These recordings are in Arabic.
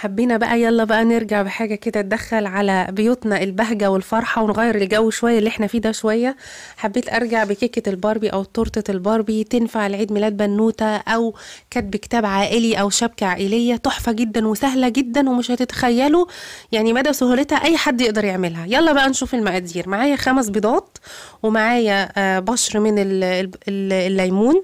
حبينا بقى يلا بقى نرجع بحاجة كده تدخل على بيوتنا البهجة والفرحة ونغير الجو شوية اللي احنا فيه ده شوية حبيت أرجع بكيكة الباربي أو تورتة الباربي تنفع لعيد ميلاد بنوتة أو كاتب كتاب عائلي أو شبكة عائلية تحفة جدا وسهلة جدا ومش هتتخيلوا يعني مدى سهولتها أي حد يقدر يعملها يلا بقى نشوف المقادير معايا خمس بيضات ومعايا آه، بشر من الليمون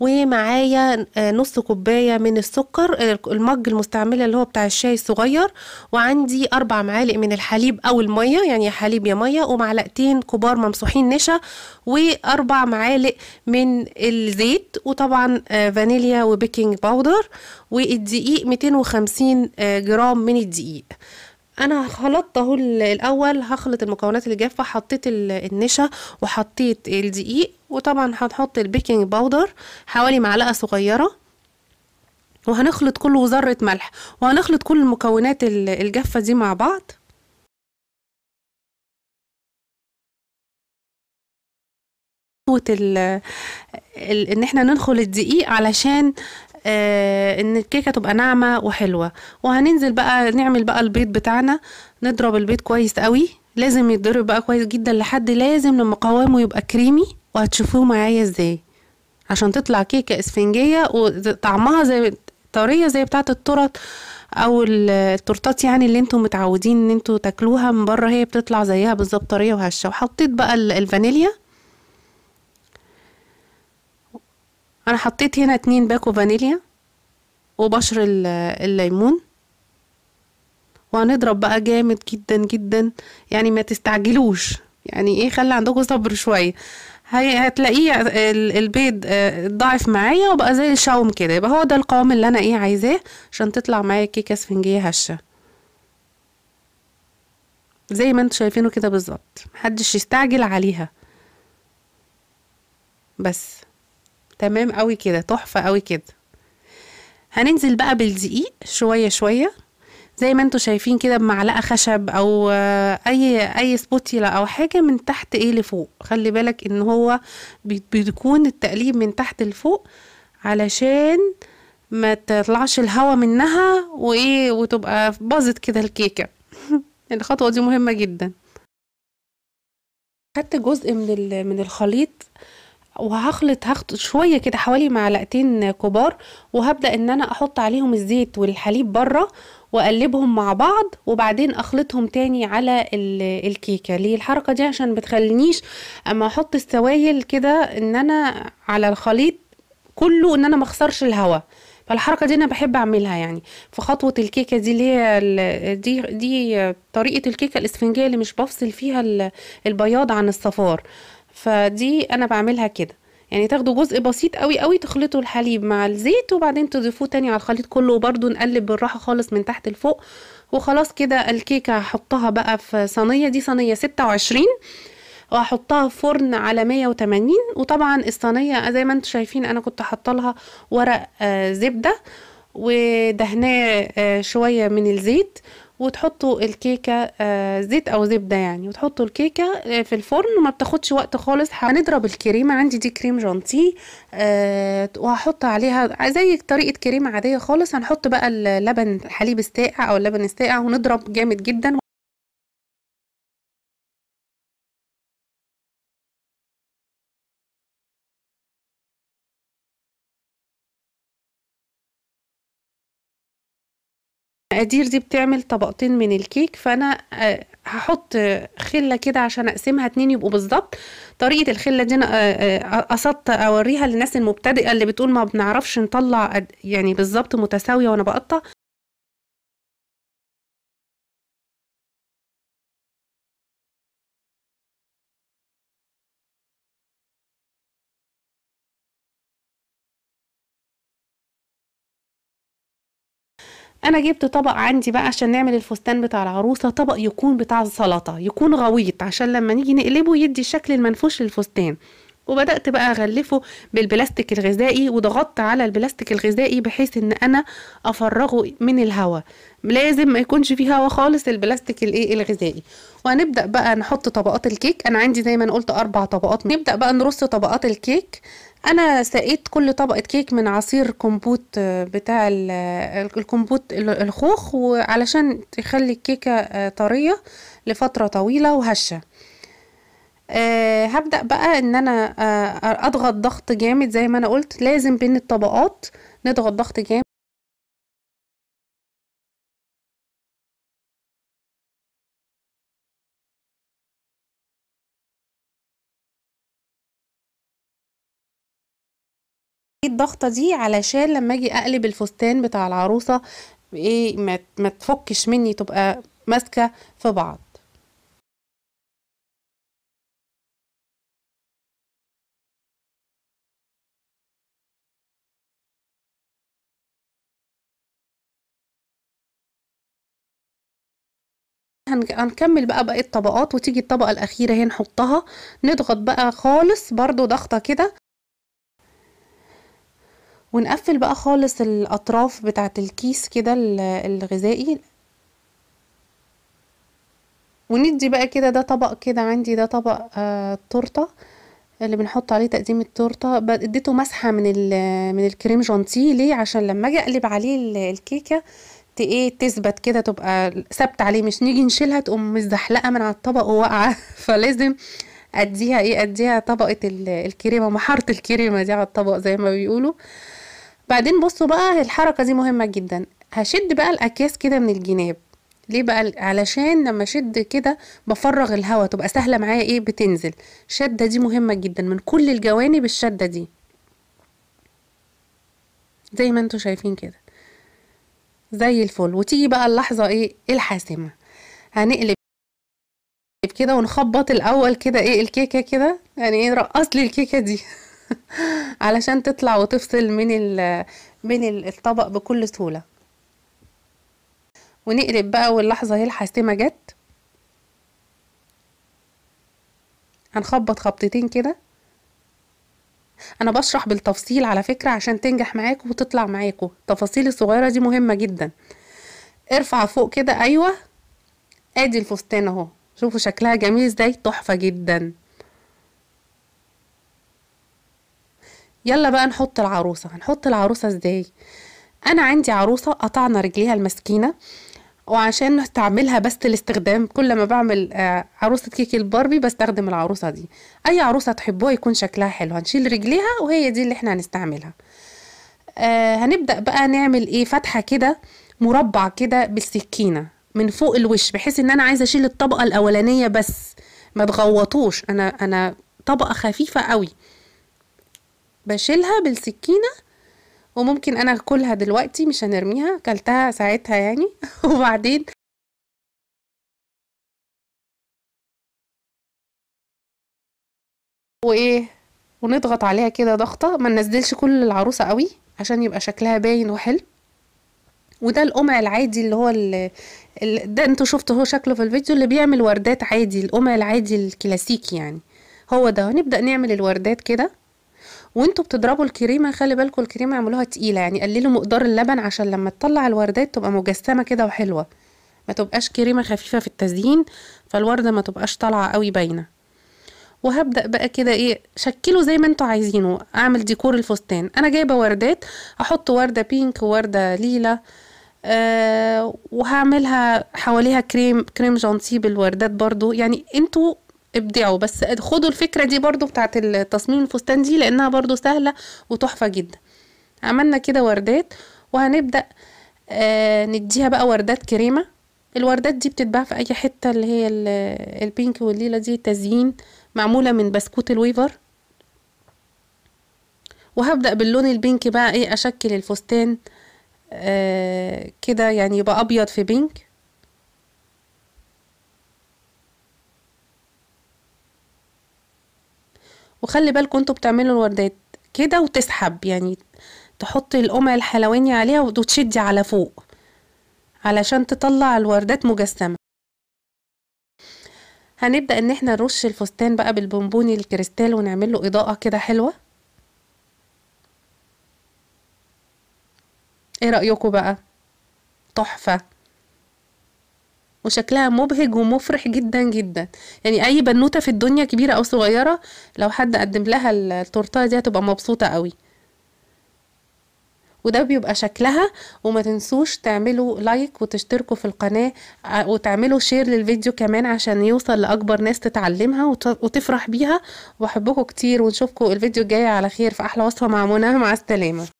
ومعايا آه، نص كوبايه من السكر المج المستعمله اللي هو بتاع الشاي الصغير وعندي اربع معالق من الحليب او الميه يعني يا حليب يا ميه ومعلقتين كبار ممسوحين نشا واربع معالق من الزيت وطبعا آه، فانيليا وبيكنج باودر والدقيق 250 آه، جرام من الدقيق انا خلطت اهو الاول هخلط المكونات اللي جافه حطيت النشا وحطيت الدقيق وطبعا هنحط البيكنج باودر حوالي معلقه صغيره وهنخلط كله ذره ملح وهنخلط كل المكونات الجافه دي مع بعض خطوه ان احنا ننخل الدقيق علشان آه، ان الكيكه تبقى ناعمه وحلوه وهننزل بقى نعمل بقى البيض بتاعنا نضرب البيض كويس قوي لازم يتضرب بقى كويس جدا لحد لازم لما قوامه يبقى كريمي وهتشوفوه معايا ازاي عشان تطلع كيكه اسفنجيه وطعمها زي طريه زي بتاعه الترط او التورتات يعني اللي انتم متعودين ان انتم تاكلوها من بره هي بتطلع زيها بالظبط طريه وهشه وحطيت بقى الفانيليا انا حطيت هنا اتنين باكو فانيليا وبشر الليمون وهنضرب بقى جامد جدا جدا يعني ما تستعجلوش يعني ايه خلي عندكم صبر شويه هتلاقيه البيض آه، ضعف معايا وبقى زي الشاوم كده يبقى هو ده القوام اللي انا ايه عايزاه عشان تطلع معايا كيكه اسفنجيه هشه زي ما انتوا شايفينه كده بالظبط محدش يستعجل عليها بس تمام قوي كده تحفه قوي كده هننزل بقى بالدقيق شويه شويه زي ما انتوا شايفين كده بمعلقه خشب او اي اي سبوتيلا او حاجه من تحت ايه لفوق خلي بالك ان هو بيكون التقليب من تحت لفوق علشان ما تطلعش الهوا منها وايه وتبقى باظت كده الكيكه الخطوه دي مهمه جدا خدت جزء من من الخليط وهخلط هخلط شويه كده حوالي معلقتين كبار وهبدا ان انا احط عليهم الزيت والحليب بره واقلبهم مع بعض وبعدين اخلطهم تاني على الكيكه ليه الحركه دي عشان بتخلينيش اما احط السوائل كده ان انا على الخليط كله ان انا مخسرش الهواء فالحركه دي انا بحب اعملها يعني في خطوه الكيكه دي اللي هي دي دي طريقه الكيكه الاسفنجيه اللي مش بفصل فيها البياض عن الصفار فدي انا بعملها كده يعني تاخدوا جزء بسيط قوي قوي تخلطوا الحليب مع الزيت وبعدين تضيفوه تاني على الخليط كله وبرده نقلب بالراحه خالص من تحت لفوق وخلاص كده الكيكه هحطها بقى في صينيه دي صينيه 26 وهحطها في فرن على 180 وطبعا الصينيه زي ما انتم شايفين انا كنت حاطه لها ورق آه، زبده ودهناه آه، شويه من الزيت وتحطوا الكيكه آه، زيت او زبده يعني وتحطوا الكيكه آه، في الفرن وما بتاخدش وقت خالص هنضرب الكريمه عندي دي كريم جانتي آه، وهحط عليها زي طريقه كريمه عاديه خالص هنحط بقى اللبن الحليب الساقع او اللبن الساقع ونضرب جامد جدا المقادير دي بتعمل طبقتين من الكيك فانا آه، هحط خله كده عشان اقسمها اتنين يبقوا بالظبط طريقه الخله دي انا قصدت آه، آه، اوريها للناس المبتدئه اللي بتقول ما بنعرفش نطلع يعني بالظبط متساويه وانا بقطع انا جبت طبق عندي بقى عشان نعمل الفستان بتاع العروسه طبق يكون بتاع السلطه يكون غويط عشان لما نيجي نقلبه يدي شكل المنفوش للفستان وبدات بقى اغلفه بالبلاستيك الغذائي وضغطت على البلاستيك الغذائي بحيث ان انا افرغه من الهواء لازم ما يكونش فيه هواء خالص البلاستيك الايه الغذائي وهنبدا بقى نحط طبقات الكيك انا عندي زي ما انا قلت اربع طبقات نبدا بقى نرص طبقات الكيك انا سقيت كل طبقه كيك من عصير كومبوت آه، بتاع آه، الكومبوت الخوخ وعلشان تخلي الكيكه آه، طريه لفتره طويله وهشه هبدأ بقى ان انا آه، اضغط ضغط جامد زي ما انا قلت لازم بين الطبقات نضغط ضغط جامد الضغطه دي علشان لما اجي اقلب الفستان بتاع العروسه ايه ما تفكش مني تبقى ماسكه في بعض هنكمل بقى باقي الطبقات وتيجي الطبقة الأخيرة هي نحطها نضغط بقى خالص برضو ضغطة كده ونقفل بقى خالص الأطراف بتاعة الكيس كده الغذائي وندي بقى كده ده طبق كده عندي ده طبق آه التورته اللي بنحط عليه تقديم التورته اديته مسحه من من الكريم جانتيه ليه عشان لما اجي اقلب عليه الكيكه ايه تثبت كده تبقى ثابته عليه مش نيجي نشيلها تقوم متزحلقه من على الطبق وواقعه فلازم اديها ايه اديها طبقه الكريمه محاره الكريمه دي على الطبق زي ما بيقولوا بعدين بصوا بقى الحركه دي مهمه جدا هشد بقى الاكياس كده من الجناب ليه بقى علشان لما اشد كده بفرغ الهواء تبقى سهله معايا ايه بتنزل الشده دي مهمه جدا من كل الجوانب الشده دي زي ما انتوا شايفين كده زي الفل وتيجي بقى اللحظه ايه الحاسمه هنقلب كده ونخبط الاول كده ايه الكيكه كده يعني ايه رقص لي الكيكه دي علشان تطلع وتفصل من ال من الطبق بكل سهوله ونقلب بقى واللحظه هي إيه؟ الحاسمه جت هنخبط خبطتين كده انا بشرح بالتفصيل على فكرة عشان تنجح معاكم وتطلع معاكم التفاصيل الصغيرة دي مهمة جدا ارفع فوق كده ايوه ادي الفستان اهو شوفوا شكلها جميل ازاي تحفة جدا يلا بقى نحط العروسة هنحط العروسة ازاي انا عندي عروسة قطعنا رجليها المسكينة وعشان نستعملها بس الاستخدام كل ما بعمل آه، عروسة كيكي الباربي بستخدم العروسة دي أي عروسة تحبوها يكون شكلها حلو هنشيل رجليها وهي دي اللي احنا هنستعملها آه، هنبدأ بقى نعمل ايه فتحة كده مربع كده بالسكينة من فوق الوش بحيث ان انا عايزة اشيل الطبقة الاولانية بس ما تغوطوش انا انا طبقة خفيفة قوي بشيلها بالسكينة وممكن انا اكلها دلوقتي مش هنرميها اكلتها ساعتها يعني وبعدين وايه ونضغط عليها كده ضغطه ما ننزلش كل العروسه قوي عشان يبقى شكلها باين وحلو وده القمع العادي اللي هو اللي ده انتوا شفتوا هو شكله في الفيديو اللي بيعمل وردات عادي القمع العادي الكلاسيكي يعني هو ده هنبدا نعمل الوردات كده وانتوا بتضربوا الكريمه خلي بالكم الكريمه اعملوها تقيله يعني قللوا مقدار اللبن عشان لما تطلع الوردات تبقى مجسمه كده وحلوه ما تبقاش كريمه خفيفه في التزيين فالورده ما تبقاش طالعه قوي باينه وهبدا بقى كده ايه شكله زي ما انتوا عايزينه اعمل ديكور الفستان انا جايبه وردات احط ورده بينك وورده ليلا أه وهعملها حواليها كريم كريم جانتي بالوردات برضو يعني انتوا ابدعوا بس خدوا الفكره دي برضو بتاعت التصميم الفستان دي لانها برضو سهله وتحفه جدا عملنا كده وردات وهنبدا آه نديها بقى وردات كريمه الوردات دي بتتباع في اي حته اللي هي البينك والليله دي تزيين معموله من بسكوت الويفر وهبدا باللون البينك بقى ايه اشكل الفستان آه كده يعني يبقى ابيض في بينك وخلي بالكم انتوا بتعملوا الوردات كده وتسحب يعني تحطي القمع الحلواني عليها وتشدي على فوق علشان تطلع الوردات مجسمة هنبدأ ان احنا نرش الفستان بقى بالبونبوني الكريستال ونعمل له اضاءة كده حلوة ايه رأيكم بقى تحفة وشكلها مبهج ومفرح جدا جدا يعني اي بنوته في الدنيا كبيره او صغيره لو حد قدم لها التورته دي هتبقى مبسوطه قوي وده بيبقى شكلها وما تنسوش تعملوا لايك وتشتركوا في القناة آه، وتعملوا شير للفيديو كمان عشان يوصل لأكبر ناس تتعلمها وتفرح بيها وحبكم كتير ونشوفكم الفيديو الجاي على خير في أحلى وصفة مع منى مع السلامة